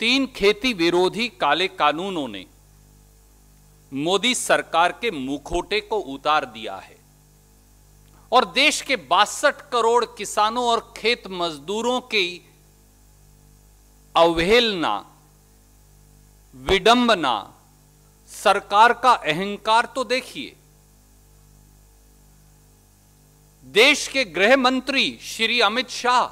तीन खेती विरोधी काले कानूनों ने मोदी सरकार के मुखोटे को उतार दिया है और देश के बासठ करोड़ किसानों और खेत मजदूरों की अवहेलना विडंबना सरकार का अहंकार तो देखिए देश के गृह मंत्री श्री अमित शाह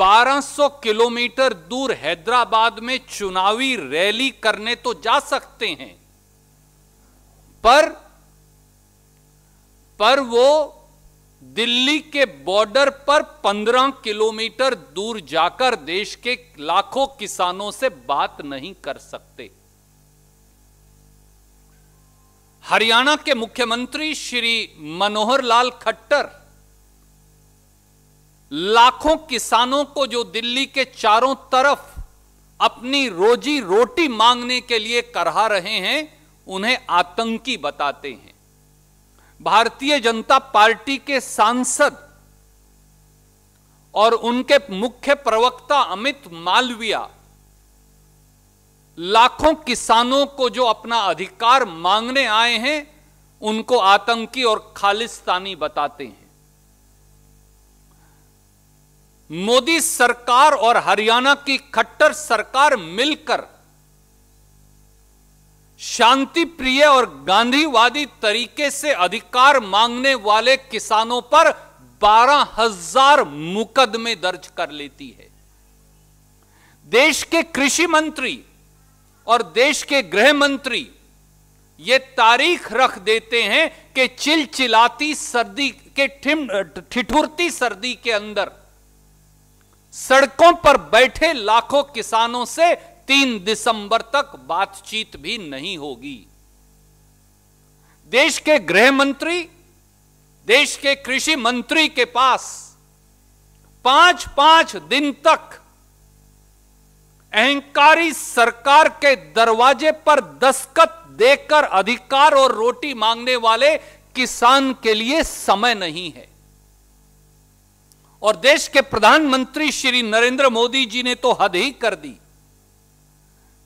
1200 किलोमीटर दूर हैदराबाद में चुनावी रैली करने तो जा सकते हैं पर पर वो दिल्ली के बॉर्डर पर 15 किलोमीटर दूर जाकर देश के लाखों किसानों से बात नहीं कर सकते हरियाणा के मुख्यमंत्री श्री मनोहर लाल खट्टर लाखों किसानों को जो दिल्ली के चारों तरफ अपनी रोजी रोटी मांगने के लिए करहा रहे हैं उन्हें आतंकी बताते हैं भारतीय जनता पार्टी के सांसद और उनके मुख्य प्रवक्ता अमित मालविया लाखों किसानों को जो अपना अधिकार मांगने आए हैं उनको आतंकी और खालिस्तानी बताते हैं मोदी सरकार और हरियाणा की खट्टर सरकार मिलकर शांति प्रिय और गांधीवादी तरीके से अधिकार मांगने वाले किसानों पर बारह हजार मुकदमे दर्ज कर लेती है देश के कृषि मंत्री और देश के गृह मंत्री ये तारीख रख देते हैं कि चिलचिलाती सर्दी के ठिठुरती सर्दी के अंदर सड़कों पर बैठे लाखों किसानों से तीन दिसंबर तक बातचीत भी नहीं होगी देश के गृह मंत्री देश के कृषि मंत्री के पास पांच पांच दिन तक अहंकारी सरकार के दरवाजे पर दस्तखत देकर अधिकार और रोटी मांगने वाले किसान के लिए समय नहीं है और देश के प्रधानमंत्री श्री नरेंद्र मोदी जी ने तो हद ही कर दी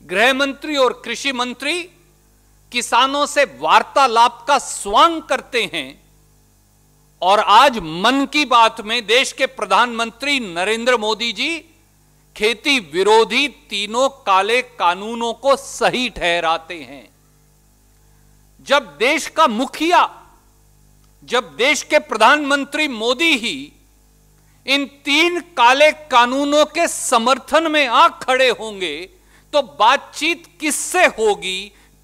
गृह मंत्री और कृषि मंत्री किसानों से वार्तालाप का स्वांग करते हैं और आज मन की बात में देश के प्रधानमंत्री नरेंद्र मोदी जी खेती विरोधी तीनों काले कानूनों को सही ठहराते हैं जब देश का मुखिया जब देश के प्रधानमंत्री मोदी ही इन तीन काले कानूनों के समर्थन में आ खड़े होंगे तो बातचीत किससे होगी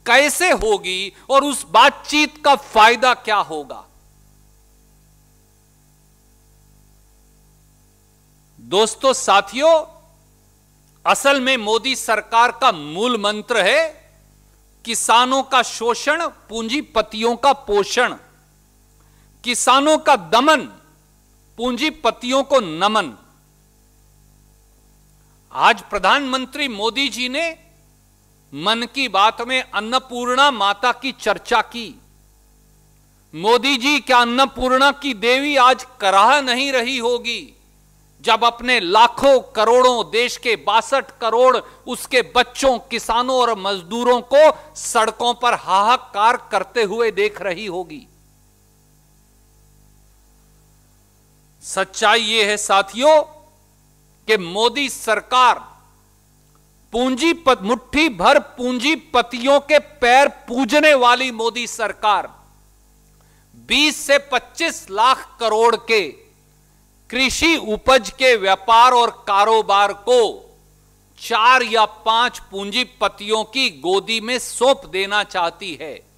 कैसे होगी और उस बातचीत का फायदा क्या होगा दोस्तों साथियों असल में मोदी सरकार का मूल मंत्र है किसानों का शोषण पूंजीपतियों का पोषण किसानों का दमन पूंजीपतियों को नमन आज प्रधानमंत्री मोदी जी ने मन की बात में अन्नपूर्णा माता की चर्चा की मोदी जी क्या अन्नपूर्णा की देवी आज कराह नहीं रही होगी जब अपने लाखों करोड़ों देश के बासठ करोड़ उसके बच्चों किसानों और मजदूरों को सड़कों पर हाहाकार करते हुए देख रही होगी सच्चाई ये है साथियों कि मोदी सरकार पूंजीपत मुट्ठी भर पूंजीपतियों के पैर पूजने वाली मोदी सरकार 20 से 25 लाख करोड़ के कृषि उपज के व्यापार और कारोबार को चार या पांच पूंजीपतियों की गोदी में सौंप देना चाहती है